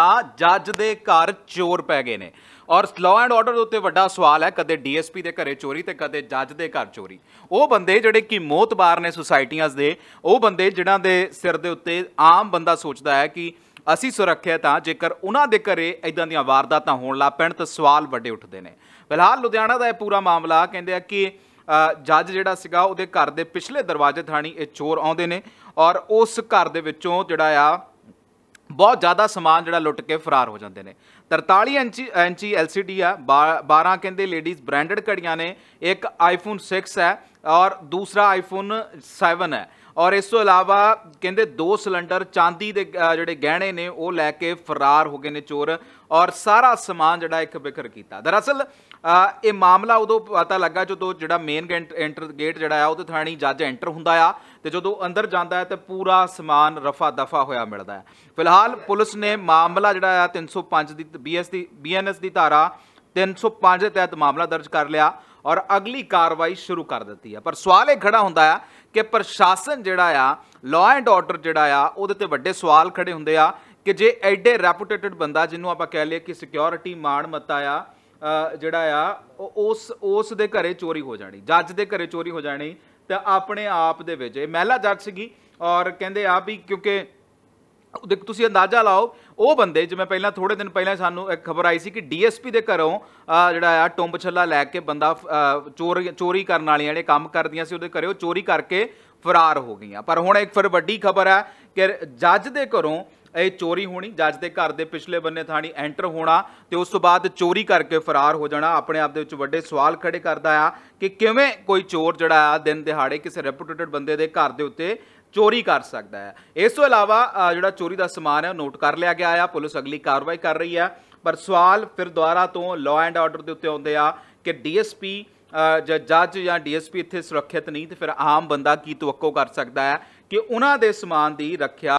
ਆ ਜੱਜ ਦੇ ਘਰ ਚੋਰ ਪੈ ਗਏ ਨੇ ਔਰ ਲਾਅ ਐਂਡ ਆਰਡਰ ਦੇ ਉੱਤੇ ਵੱਡਾ ਸਵਾਲ ਹੈ ਕਦੇ ਡੀਐਸਪੀ ਦੇ ਘਰੇ ਚੋਰੀ ਤੇ ਕਦੇ ਜੱਜ ਦੇ ਘਰ ਚੋਰੀ ਉਹ ਬੰਦੇ ਜਿਹੜੇ ਕਿ ਮੋਤਬਾਰ ਨੇ ਸੁਸਾਇਟੀਆਂ ਦੇ ਉਹ ਬੰਦੇ ਜਿਨ੍ਹਾਂ ਦੇ ਸਿਰ ਦੇ ਉੱਤੇ ਆਮ ਬੰਦਾ ਸੋਚਦਾ ਹੈ ਕਿ ਅਸੀਂ ਸੁਰੱਖਿਅਤ ਤਾਂ ਜੇਕਰ ਉਹਨਾਂ ਦੇ ਘਰੇ ਇਦਾਂ ਦੀਆਂ ਵਾਰਦਾਤਾਂ ਹੋਣ ਲੱਗ ਪੈਣ ਤਾਂ ਸਵਾਲ ਵੱਡੇ ਉੱਠਦੇ ਨੇ ਫਿਲਹਾਲ ਲੁਧਿਆਣਾ ਦਾ ਇਹ ਪੂਰਾ ਮਾਮਲਾ ਕਹਿੰਦੇ ਆ ਕਿ ਜੱਜ ਜਿਹੜਾ ਸੀਗਾ ਉਹਦੇ ਘਰ ਦੇ ਪਿਛਲੇ ਦਰਵਾਜ਼ੇ ਥਾਣੀ ਇਹ ਚੋਰ ਆਉਂਦੇ ਨੇ ਔਰ ਉਸ ਘਰ ਦੇ ਵਿੱਚੋਂ ਜਿਹੜਾ ਆ ਬਹੁਤ ਜ਼ਿਆਦਾ ਸਮਾਨ ਜਿਹੜਾ ਲੁੱਟ ਕੇ ਫਰਾਰ ਹੋ ਜਾਂਦੇ ਨੇ 43 ਇੰਚ ਇੰਚੀ ਐਲਸੀਡੀ ਆ 12 ਕਹਿੰਦੇ ਲੇਡੀਜ਼ ਬ੍ਰਾਂਡਡ ਘੜੀਆਂ ਨੇ ਇੱਕ ਆਈਫੋਨ 6 ਹੈ ਔਰ ਦੂਸਰਾ ਆਈਫੋਨ 7 ਹੈ ਔਰ ਇਸ ਤੋਂ ਇਲਾਵਾ ਕਹਿੰਦੇ ਦੋ ਸਿਲੰਡਰ ਚਾਂਦੀ ਦੇ ਜਿਹੜੇ ਗਹਿਣੇ ਨੇ ਉਹ ਲੈ ਕੇ ਫਰਾਰ ਹੋ ਗਏ ਨੇ ਚੋਰ ਔਰ ਸਾਰਾ ਸਮਾਨ ਜਿਹੜਾ ਇੱਕ ਬਿਖਰ ਕੀਤਾ ਦਰਅਸਲ ਇਹ ਮਾਮਲਾ ਉਦੋਂ ਪਤਾ ਲੱਗਾ ਜਦੋਂ ਜਿਹੜਾ ਮੇਨ ਐਂਟਰ ਗੇਟ ਜਿਹੜਾ ਆ ਉਹਦੇ ਥਾਣੀ ਜੱਜ ਐਂਟਰ ਹੁੰਦਾ ਆ ਤੇ ਜਦੋਂ ਅੰਦਰ ਜਾਂਦਾ ਹੈ ਤੇ ਪੂਰਾ ਸਮਾਨ ਰਫਾ ਦਫਾ ਹੋਇਆ ਮਿਲਦਾ ਹੈ ਫਿਲਹਾਲ ਪੁਲਿਸ ਨੇ ਮਾਮਲਾ ਜਿਹੜਾ ਆ 305 ਦੀ ਬੀਐਸ ਦੀ ਬੀਐਨਐਸ ਦੀ ਧਾਰਾ 305 ਦੇ ਤਹਿਤ ਮਾਮਲਾ ਦਰਜ ਕਰ ਲਿਆ ਔਰ ਅਗਲੀ ਕਾਰਵਾਈ ਸ਼ੁਰੂ ਕਰ ਦਿੱਤੀ ਹੈ ਪਰ ਸਵਾਲ ਇਹ ਖੜਾ ਹੁੰਦਾ ਆ ਕਿ ਪ੍ਰਸ਼ਾਸਨ ਜਿਹੜਾ ਆ ਲਾਅ ਐਂਡ ਆਰਡਰ ਜਿਹੜਾ ਆ ਉਹਦੇ ਤੇ ਵੱਡੇ ਸਵਾਲ ਖੜੇ ਹੁੰਦੇ ਆ ਕਿ ਜੇ ਐਡੇ ਰੈਪਿਊਟੇਟਡ ਬੰਦਾ ਜਿਹਨੂੰ ਆਪਾਂ ਕਹਿ ਲਈਏ ਕਿ ਸਿਕਿਉਰਿਟੀ ਮਾਣ ਮਤਾ ਆ ਜਿਹੜਾ ਆ ਉਸ ਉਸ ਦੇ ਘਰੇ ਚੋਰੀ ਹੋ ਜਾਣੀ ਜੱਜ ਦੇ ਘਰੇ ਚੋਰੀ ਹੋ ਜਾਣੀ ਤਾਂ ਆਪਣੇ ਆਪ ਦੇ ਵਿੱਚ ਇਹ ਮਹਿਲਾ ਜੱਜ ਸੀਗੀ ਔਰ ਕਹਿੰਦੇ ਆ ਵੀ ਕਿਉਂਕਿ ਦੇਖ ਤੁਸੀਂ ਅੰਦਾਜ਼ਾ ਲਾਓ ਉਹ ਬੰਦੇ ਜਿਵੇਂ ਪਹਿਲਾਂ ਥੋੜੇ ਦਿਨ ਪਹਿਲਾਂ ਸਾਨੂੰ ਇੱਕ ਖਬਰ ਆਈ ਸੀ ਕਿ ਡੀਐਸਪੀ ਦੇ ਘਰੋਂ ਜਿਹੜਾ ਆ ਟੁੰਬ ਛੱਲਾ ਲੈ ਕੇ ਬੰਦਾ ਚੋਰ ਚੋਰੀ ਕਰਨ ਵਾਲੀਆਂ ਜਿਹੜੇ ਕੰਮ ਕਰਦੀਆਂ ਸੀ ਉਹਦੇ ਘਰੇ ਉਹ ਚੋਰੀ ਕਰਕੇ ਫਰਾਰ ਹੋ ਗਈਆਂ ਪਰ ਹੁਣ ਇੱਕ ਫਿਰ ਵੱਡੀ ਖਬਰ ਹੈ ਕਿ ਜੱਜ ਦੇ ਘਰੋਂ ਇਹ ਚੋਰੀ ਹੋਣੀ ਜੱਜ ਦੇ ਘਰ ਦੇ ਪਿਛਲੇ ਬੰਨੇ ਥਾਣੀ ਐਂਟਰ ਹੋਣਾ ਤੇ ਉਸ ਤੋਂ ਬਾਅਦ ਚੋਰੀ ਕਰਕੇ ਫਰਾਰ ਹੋ ਜਾਣਾ ਆਪਣੇ ਆਪ ਦੇ ਵਿੱਚ ਵੱਡੇ ਸਵਾਲ ਖੜੇ ਕਰਦਾ ਆ ਕਿ ਕਿਵੇਂ ਕੋਈ ਚੋਰ ਜਿਹੜਾ ਆ ਦਿਨ ਦਿਹਾੜੇ ਕਿਸੇ ਰੈਪਿਊਟੇਡ ਬੰਦੇ ਦੇ ਘਰ ਦੇ ਉੱਤੇ ਚੋਰੀ ਕਰ ਸਕਦਾ ਹੈ ਇਸ ਤੋਂ ਇਲਾਵਾ ਜਿਹੜਾ ਚੋਰੀ ਦਾ ਸਮਾਨ ਹੈ ਉਹ ਨੋਟ ਕਰ ਲਿਆ ਗਿਆ ਆ ਪੁਲਿਸ ਅਗਲੀ ਕਾਰਵਾਈ ਕਰ ਰਹੀ ਹੈ ਪਰ ਸਵਾਲ ਫਿਰ ਦੁਆਰਾ ਤੋਂ ਲਾਅ ਐਂਡ ਆਰਡਰ ਦੇ ਉੱਤੇ ਆਉਂਦੇ ਆ ਕਿ ਡੀਐਸਪੀ ਜੱਜ ਜਾਂ ਡੀਐਸਪੀ ਇੱਥੇ ਸੁਰੱਖਿਅਤ ਨਹੀਂ ਤੇ ਫਿਰ ਆਮ ਬੰਦਾ ਕੀ ਤਵੱਕੋ ਕਰ ਸਕਦਾ ਹੈ ਕਿ ਉਹਨਾਂ ਦੇ ਸਮਾਨ ਦੀ ਰੱਖਿਆ